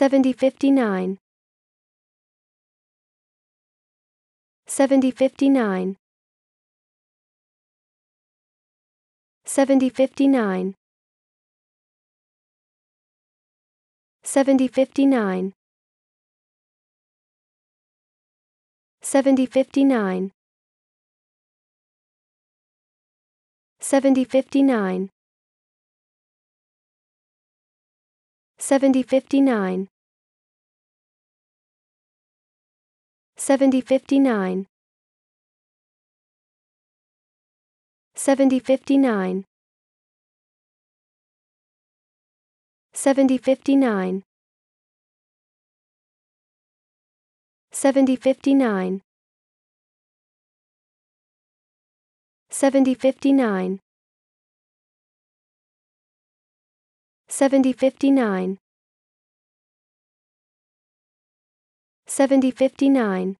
7059 7059 7059 7059 7059 7059 7059 7059 7059 7059 7059 7059 7059 7059